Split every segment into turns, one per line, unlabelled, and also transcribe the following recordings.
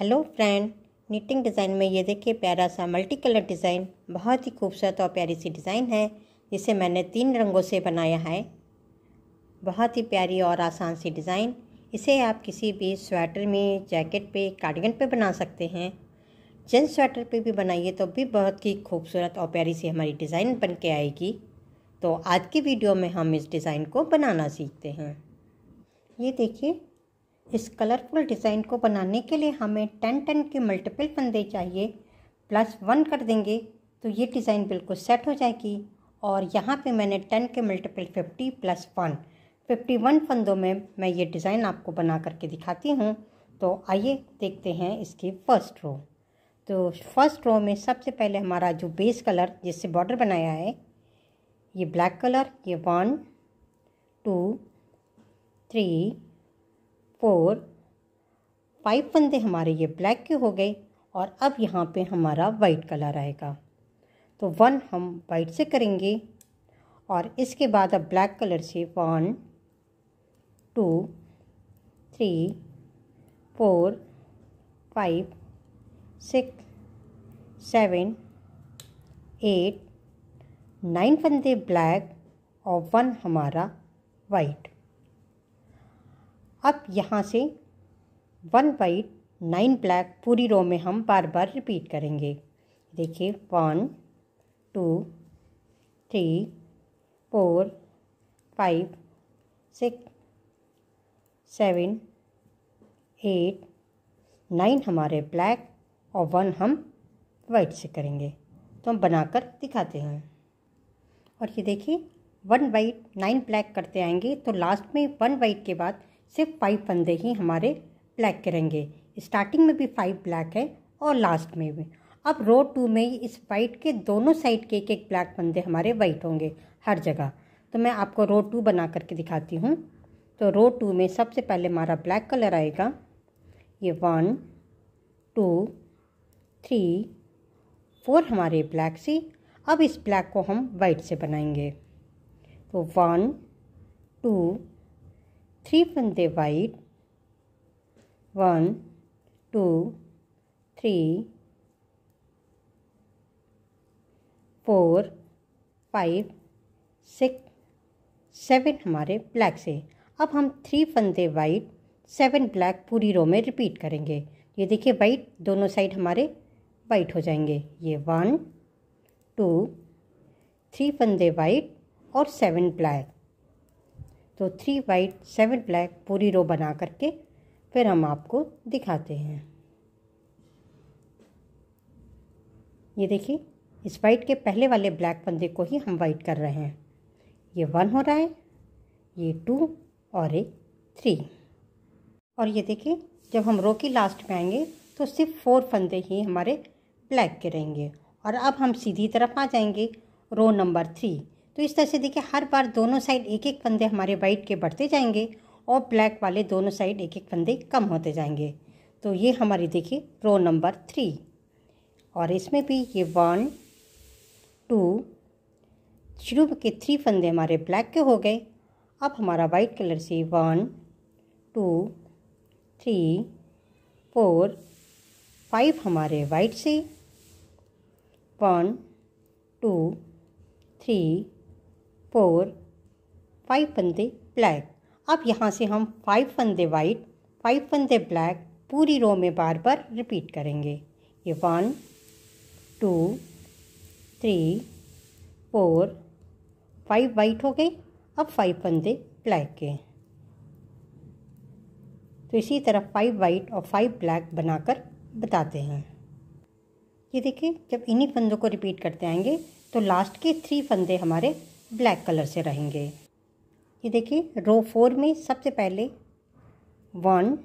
hello friend knitting design में ये देखिए प्यारा सा मल्टी कलर डिज़ाइन बहुत ही खूबसूरत और प्यारी सी डिज़ाइन है जिसे मैंने तीन रंगों से बनाया है बहुत ही प्यारी और आसान सी डिज़ाइन इसे आप किसी भी स्वेटर में जैकेट पे कार्डिगन पे बना सकते हैं जेंट्स स्वेटर पे भी बनाइए तो भी बहुत ही खूबसूरत और प्यारी सी हमारी डिज़ाइन बन के आएगी तो आज की वीडियो में हम इस डिज़ाइन को बनाना सीखते हैं ये देखिए इस कलरफुल डिज़ाइन को बनाने के लिए हमें टेन टेन के मल्टीपल फंदे चाहिए प्लस वन कर देंगे तो ये डिज़ाइन बिल्कुल सेट हो जाएगी और यहाँ पे मैंने टेन के multiple fifty plus one fifty one फंदों में मैं ये डिज़ाइन आपको बना करके दिखाती हूँ तो आइए देखते हैं इसकी फर्स्ट रो तो फर्स्ट रो में सबसे पहले हमारा जो बेस कलर जिससे बॉर्डर बनाया है ये ब्लैक कलर ये one two three four five फंदे हमारे ये ब्लैक के हो गए और अब यहाँ पे हमारा वाइट कलर आएगा तो वन हम वाइट से करेंगे और इसके बाद अब ब्लैक कलर से one two three four five six seven eight nine फंदे ब्लैक और वन हमारा वाइट अब यहाँ से वन वाइट नाइन ब्लैक पूरी रो में हम बार बार रिपीट करेंगे देखिए one two three four five six seven eight nine हमारे ब्लैक और वन हम वाइट से करेंगे तो हम बनाकर दिखाते हैं और ये देखिए वन वाइट नाइन ब्लैक करते आएंगे तो लास्ट में वन वाइट के बाद सिर्फ फाइव फंदे ही हमारे ब्लैक के रहेंगे स्टार्टिंग में भी फाइव ब्लैक है और लास्ट में भी अब रो टू में इस वाइट के दोनों साइड के एक एक ब्लैक फंदे हमारे वाइट होंगे हर जगह तो मैं आपको रो टू बना करके दिखाती हूँ तो रो टू में सबसे पहले हमारा ब्लैक कलर आएगा ये वन टू थ्री फोर हमारे ब्लैक से अब इस ब्लैक को हम वाइट से बनाएंगे तो वन टू थ्री फंदे white one two three four five six seven हमारे ब्लैक से अब हम थ्री फंदे वाइट सेवन ब्लैक पूरी रो में रिपीट करेंगे ये देखिए वाइट दोनों साइड हमारे वाइट हो जाएंगे ये वन टू थ्री फंदे वाइट और सेवन ब्लैक तो थ्री वाइट सेवन ब्लैक पूरी रो बना करके फिर हम आपको दिखाते हैं ये देखिए इस वाइट के पहले वाले ब्लैक पंदे को ही हम वाइट कर रहे हैं ये वन हो रहा है ये टू और ये थ्री और ये देखिए जब हम रो की लास्ट में आएंगे तो सिर्फ फोर फंदे ही हमारे ब्लैक के रहेंगे और अब हम सीधी तरफ आ जाएंगे रो नंबर थ्री तो इस तरह से देखिए हर बार दोनों साइड एक एक फंदे हमारे वाइट के बढ़ते जाएंगे और ब्लैक वाले दोनों साइड एक एक फंदे कम होते जाएंगे तो ये हमारी देखिए रो नंबर थ्री और इसमें भी ये वन टू शुरू के थ्री फंदे हमारे ब्लैक के हो गए अब हमारा वाइट कलर से one two three four five हमारे वाइट से one two three four five फंदे ब्लैक अब यहाँ से हम फाइव फंदे वाइट फाइव फंदे ब्लैक पूरी रो में बार बार रिपीट करेंगे ये one two three four five white हो गए अब फाइव फंदे ब्लैक के तो इसी तरह फाइव वाइट और फाइव ब्लैक बनाकर बताते हैं ये देखिए जब इन्हीं फंदों को रिपीट करते आएंगे तो लास्ट के थ्री फंदे हमारे ब्लैक कलर से रहेंगे ये देखिए रो फोर में सबसे पहले वन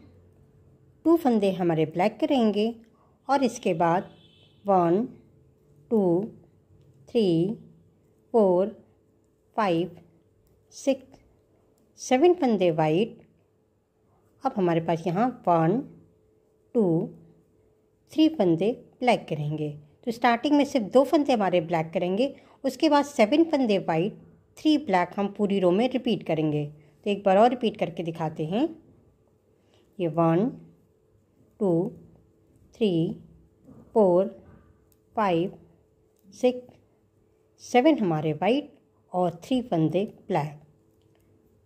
टू फंदे हमारे ब्लैक के रहेंगे और इसके बाद one two three four five six seven फंदे वाइट अब हमारे पास यहाँ वन टू थ्री फंदे ब्लैक के रहेंगे तो स्टार्टिंग में सिर्फ दो फंदे हमारे ब्लैक करेंगे उसके बाद सेवन फंदे वाइट थ्री ब्लैक हम पूरी रो में रिपीट करेंगे तो एक बार और रिपीट करके दिखाते हैं ये one two three four five six seven हमारे वाइट और थ्री फंदे ब्लैक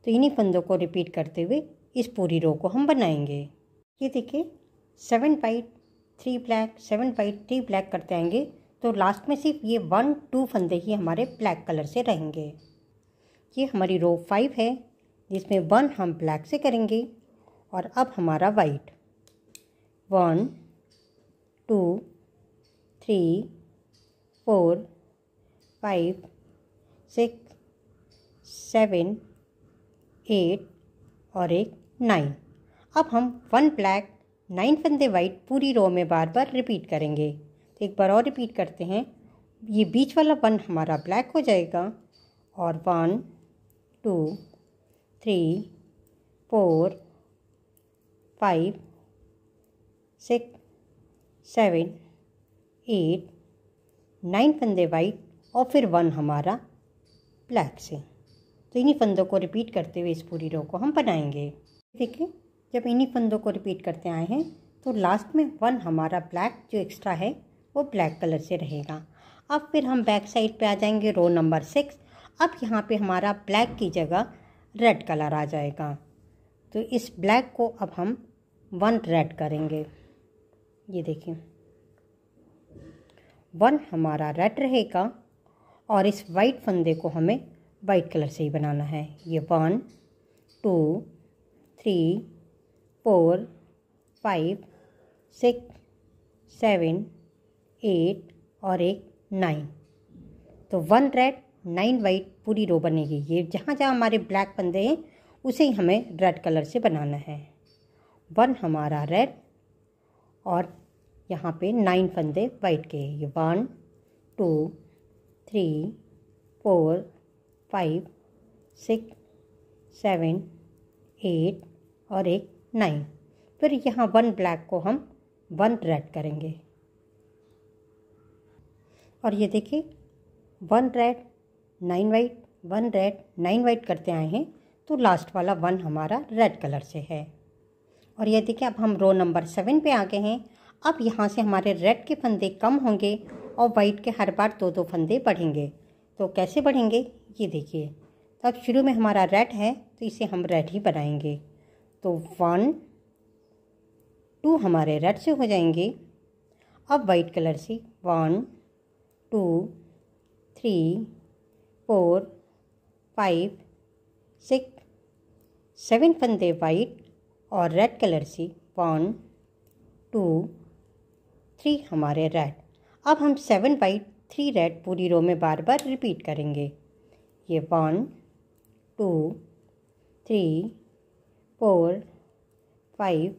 तो इन्हीं फंदों को रिपीट करते हुए इस पूरी रो को हम बनाएंगे ये देखिए seven white three black seven white three black करते आएंगे तो लास्ट में सिर्फ ये वन टू फंदे ही हमारे ब्लैक कलर से रहेंगे ये हमारी रो फाइव है जिसमें वन हम ब्लैक से करेंगे और अब हमारा white one two three four five six seven eight और एक नाइन अब हम वन ब्लैक नाइन फंदे वाइट पूरी रो में बार बार रिपीट करेंगे तो एक बार और रिपीट करते हैं ये बीच वाला वन हमारा ब्लैक हो जाएगा और one two three four five six seven eight nine फंदे वाइट और फिर वन हमारा ब्लैक से तो इन्हीं फंदों को रिपीट करते हुए इस पूरी रो को हम बनाएंगे देखिए जब इन्हीं फंदों को रिपीट करते आए हैं तो लास्ट में वन हमारा ब्लैक जो एक्स्ट्रा है वो ब्लैक कलर से रहेगा अब फिर हम बैक साइड पे आ जाएंगे रो नंबर सिक्स अब यहाँ पे हमारा ब्लैक की जगह रेड कलर आ जाएगा तो इस ब्लैक को अब हम वन रेड करेंगे ये देखिए वन हमारा रेड रहेगा और इस वाइट फंदे को हमें वाइट कलर से ही बनाना है ये one two three four five six seven eight और एक नाइन तो वन रेड नाइन वाइट पूरी रो बनेगी ये जहाँ जहाँ हमारे ब्लैक बंदे हैं उसे ही हमें रेड कलर से बनाना है वन हमारा रेड और यहाँ पे नाइन फंदे वाइट के ये one two three four five six seven eight और एक नाइन फिर यहाँ वन ब्लैक को हम वन रेड करेंगे और ये देखिए one red nine white one red nine white करते आए हैं तो लास्ट वाला वन हमारा रेड कलर से है और ये देखिए अब हम रो नंबर सेवन पे आ गए हैं अब यहाँ से हमारे रेड के फंदे कम होंगे और वाइट के हर बार दो दो फंदे बढ़ेंगे तो कैसे बढ़ेंगे ये देखिए तो अब शुरू में हमारा रेड है तो इसे हम रेड ही बनाएंगे तो वन टू हमारे रेड से हो जाएंगे अब वाइट कलर से one two three four five six seven फंदे वाइट और रेड कलर से वन टू थ्री हमारे रेड अब हम सेवन वाइट थ्री रेड पूरी रो में बार बार रिपीट करेंगे ये one two three four five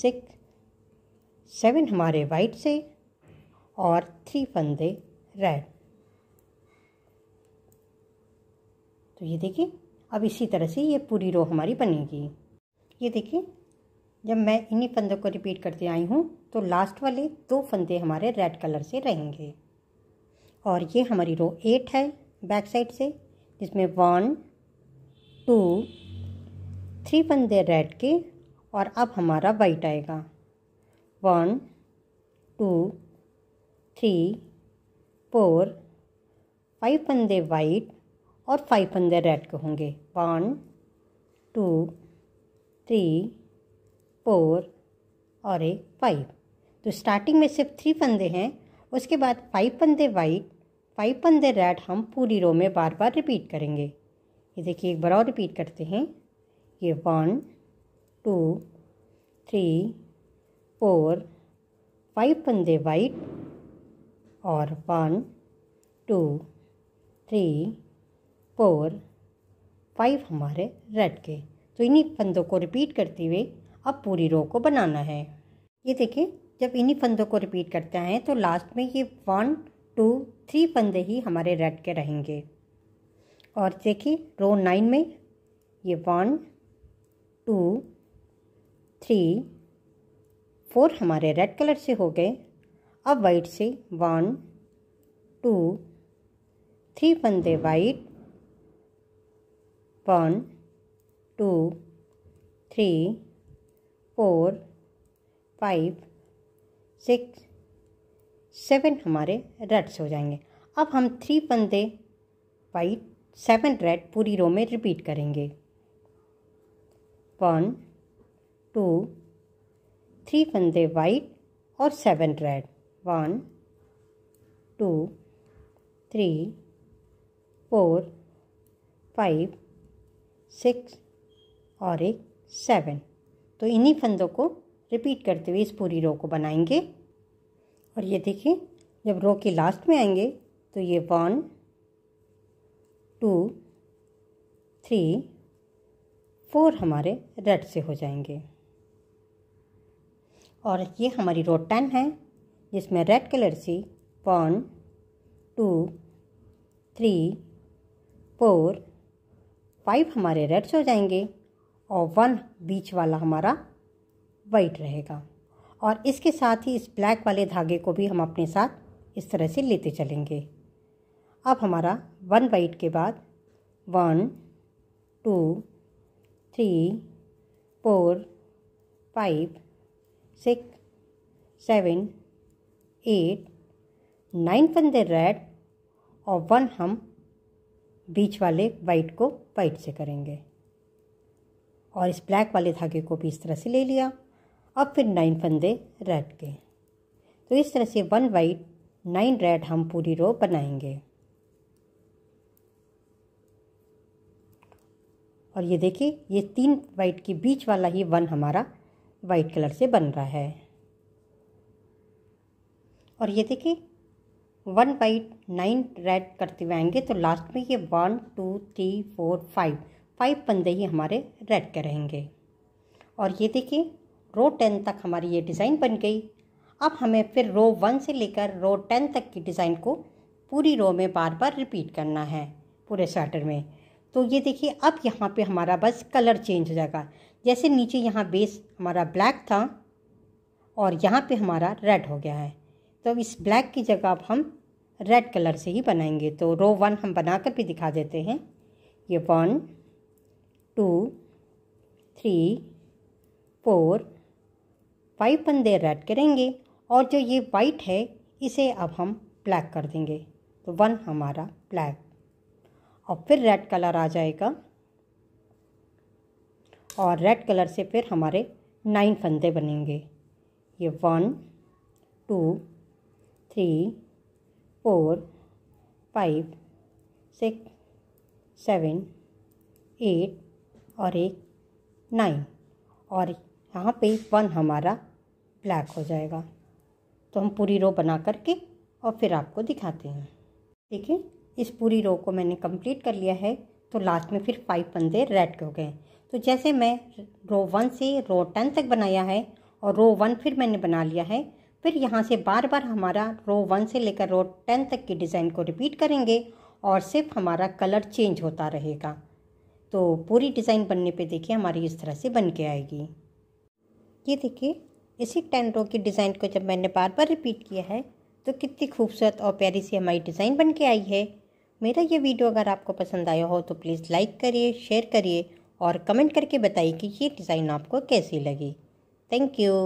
six seven हमारे वाइट से और थ्री फंदे रेड तो ये देखिए अब इसी तरह से ये पूरी रो हमारी बनेगी ये देखिए जब मैं इन्हीं फंदों को रिपीट करते आई हूँ तो लास्ट वाले दो फंदे हमारे रेड कलर से रहेंगे और ये हमारी रो एट है बैक साइड से जिसमें वन टू थ्री फंदे रेड के और अब हमारा वाइट आएगा one two three four five फंदे वाइट और फाइव फंदे रेड के होंगे वन टू थ्री फोर और एक फाइव तो स्टार्टिंग में सिर्फ थ्री फंदे हैं उसके बाद फाइव फंदे वाइट फाइव फंदे रेड हम पूरी रो में बार बार रिपीट करेंगे ये देखिए एक बार और रिपीट करते हैं ये one two three four five पंदे वाइट और one two three four five हमारे रेड के तो इन्हीं फंदों को रिपीट करते हुए अब पूरी रो को बनाना है ये देखिए जब इन्हीं फंदों को रिपीट करते हैं तो लास्ट में ये वन टू थ्री फंदे ही हमारे रेड के रहेंगे और देखिए रो नाइन में ये वन टू थ्री फोर हमारे रेड कलर से हो गए अब वाइट से वन टू थ्री फंदे white one two three four five six seven हमारे रेड से हो जाएंगे अब हम थ्री फंदे वाइट सेवन रेड पूरी रो में रिपीट करेंगे वन टू थ्री फंदे वाइट और seven red one two three four five six और एक सेवन तो इन्हीं फंदों को रिपीट करते हुए इस पूरी रो को बनाएंगे और ये देखिए जब रो के लास्ट में आएंगे तो ये वन टू थ्री फोर हमारे रेड से हो जाएंगे और ये हमारी रो टेन है जिसमें रेड कलर से one two three four five हमारे रेड्स हो जाएंगे और वन बीच वाला हमारा वाइट रहेगा और इसके साथ ही इस ब्लैक वाले धागे को भी हम अपने साथ इस तरह से लेते चलेंगे अब हमारा वन वाइट के बाद one two three four five six seven eight nine फन द रेड और वन हम बीच वाले वाइट को वाइट से करेंगे और इस ब्लैक वाले धागे को भी इस तरह से ले लिया अब फिर नाइन फंदे रेड के तो इस तरह से वन वाइट नाइन रेड हम पूरी रो बनाएंगे और ये देखिए ये तीन वाइट के बीच वाला ही वन हमारा वाइट कलर से बन रहा है और ये देखिए वन वाइट नाइन रेड करते हुए आएंगे तो लास्ट में ये one two three four five five पंदे ही हमारे रेड के रहेंगे और ये देखिए रो टेन तक हमारी ये डिज़ाइन बन गई अब हमें फिर रो वन से लेकर रो टेन तक की डिज़ाइन को पूरी रो में बार बार रिपीट करना है पूरे स्वेटर में तो ये देखिए अब यहाँ पे हमारा बस कलर चेंज हो जाएगा जैसे नीचे यहाँ बेस हमारा ब्लैक था और यहाँ पे हमारा रेड हो गया है तो इस ब्लैक की जगह अब हम रेड कलर से ही बनाएंगे तो रो वन हम बना कर भी दिखा देते हैं ये one two three four five बंदे रेड करेंगे और जो ये वाइट है इसे अब हम ब्लैक कर देंगे तो वन हमारा ब्लैक और फिर रेड कलर आ जाएगा और रेड कलर से फिर हमारे नाइन फंदे बनेंगे ये one two three four five six seven eight और एक नाइन और यहाँ पे वन हमारा ब्लैक हो जाएगा तो हम पूरी रो बना करके और फिर आपको दिखाते हैं ठीक है इस पूरी रो को मैंने कंप्लीट कर लिया है तो लास्ट में फिर फाइव पंजे रेड के हो गए तो जैसे मैं रो वन से रो टेन तक बनाया है और रो वन फिर मैंने बना लिया है फिर यहाँ से बार बार हमारा रो वन से लेकर रो टेन तक की डिज़ाइन को रिपीट करेंगे और सिर्फ हमारा कलर चेंज होता रहेगा तो पूरी डिज़ाइन बनने पे देखिए हमारी इस तरह से बन के आएगी ये देखिए इसी टेन रो की डिज़ाइन को जब मैंने बार बार रिपीट किया है तो कितनी खूबसूरत और प्यारी सी हमारी डिज़ाइन बन के आई है मेरा ये वीडियो अगर आपको पसंद आया हो तो प्लीज़ लाइक करिए शेयर करिए और कमेंट करके बताइए कि ये डिज़ाइन आपको कैसी लगी थैंक यू